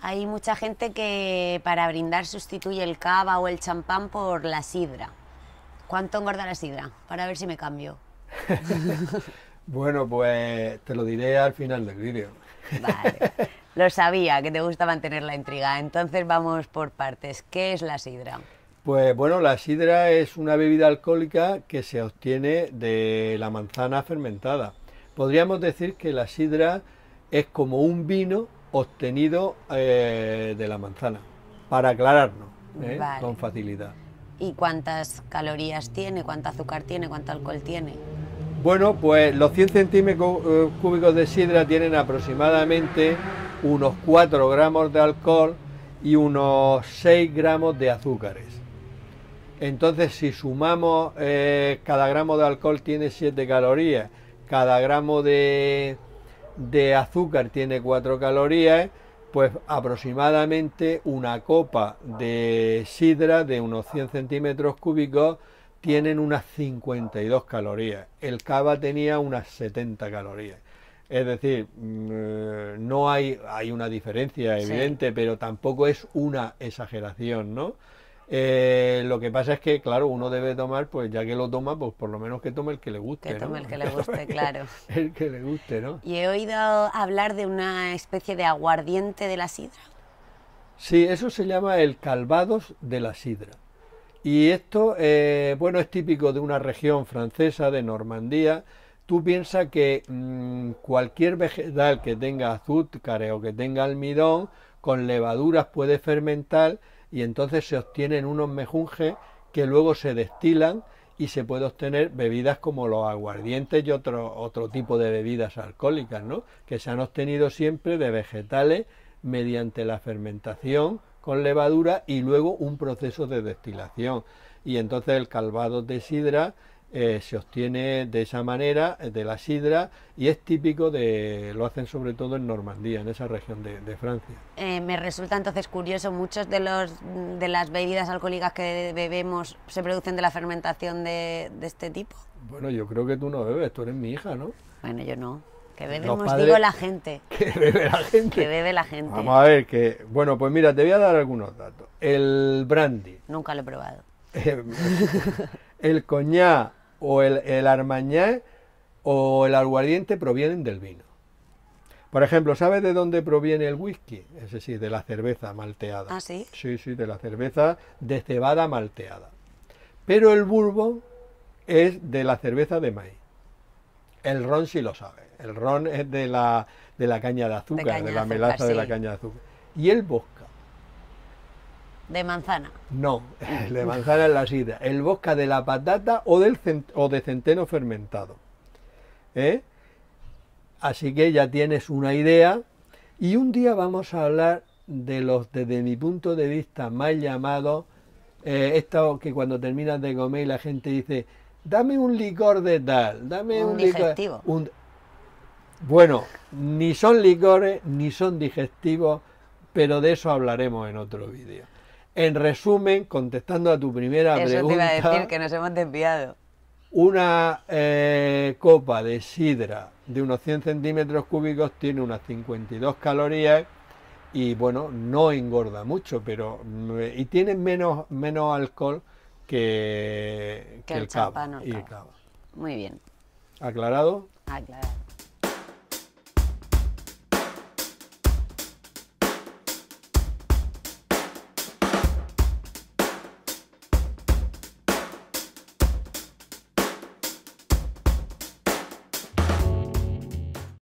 Hay mucha gente que para brindar sustituye el cava o el champán por la sidra. ¿Cuánto engorda la sidra? Para ver si me cambio. bueno, pues te lo diré al final del vídeo. vale. Lo sabía que te gusta mantener la intriga. Entonces vamos por partes. ¿Qué es la sidra? Pues bueno, la sidra es una bebida alcohólica que se obtiene de la manzana fermentada. Podríamos decir que la sidra es como un vino obtenido eh, de la manzana, para aclararnos ¿eh? con facilidad. ¿Y cuántas calorías tiene, cuánto azúcar tiene, cuánto alcohol tiene? Bueno, pues los 100 centímetros eh, cúbicos de sidra tienen aproximadamente unos 4 gramos de alcohol y unos 6 gramos de azúcares. Entonces, si sumamos cada gramo de alcohol tiene 7 calorías, cada gramo de, de azúcar tiene 4 calorías, pues aproximadamente una copa de sidra de unos 100 centímetros cúbicos tienen unas 52 calorías. El cava tenía unas 70 calorías. Es decir, mm, no hay, hay una diferencia evidente, pero tampoco es una exageración, ¿no? Eh, lo que pasa es que, claro, uno debe tomar, pues ya que lo toma, pues por lo menos que tome el que le guste. Que tome el que le guste, claro. El que le guste, ¿no? Y he oído hablar de una especie de aguardiente de la sidra. Sí, eso se llama el calvados de la sidra. Y esto, eh, bueno, es típico de una región francesa, de Normandía. Tú piensas que mm, cualquier vegetal que tenga azúcar o que tenga almidón, con levaduras puede fermentar y entonces se obtienen unos mejunjes que luego se destilan y se puede obtener bebidas como los aguardientes y otro, otro tipo de bebidas alcohólicas, ¿no? que se han obtenido siempre de vegetales mediante la fermentación con levadura y luego un proceso de destilación. Y entonces el calvado de sidra eh, se obtiene de esa manera, eh, de la sidra, y es típico de, lo hacen sobre todo en Normandía, en esa región de, Francia. Eh, me resulta entonces curioso, muchos de, los, de las bebidas alcohólicas que bebemos se producen de la fermentación de, este tipo. Bueno, yo creo que tú no bebes, tú eres mi hija, ¿no? Bueno, yo no. Que bebemos, digo, la gente. Que bebe la gente. Que bebe la gente. Vamos a ver, que... Bueno, pues mira, te voy a dar algunos datos. El brandy. Nunca lo he probado. el coñac, o el, el armañá o el aguardiente provienen del vino. Por ejemplo, ¿sabes de dónde proviene el whisky? Es sí, de la cerveza malteada. ¿Ah, sí? Sí, sí, de la cerveza de cebada malteada. Pero el bulbo es de la cerveza de maíz. El ron sí lo sabe. El ron es de la, de la caña de azúcar, de, la melaza de la caña de azúcar. Y el bosque. De manzana. No, de manzana es la sida, El bosca de la patata o, del o de centeno fermentado. ¿eh? Así que ya tienes una idea. Y un día vamos a hablar de los, desde mi punto de vista, más llamados, eh, esto que cuando terminas de comer la gente dice, dame un licor de tal, dame un, licor. Un... Bueno, ni son licores, ni son digestivos, pero de eso hablaremos en otro vídeo. En resumen, contestando a tu primera pregunta. a decir que nos hemos Una eh, copa de sidra de unos 100 centímetros cúbicos tiene unas 52 calorías y bueno, no engorda mucho, pero y tiene menos, menos alcohol que, que, el, champán cava, Muy bien. ¿Aclarado? Aclarado.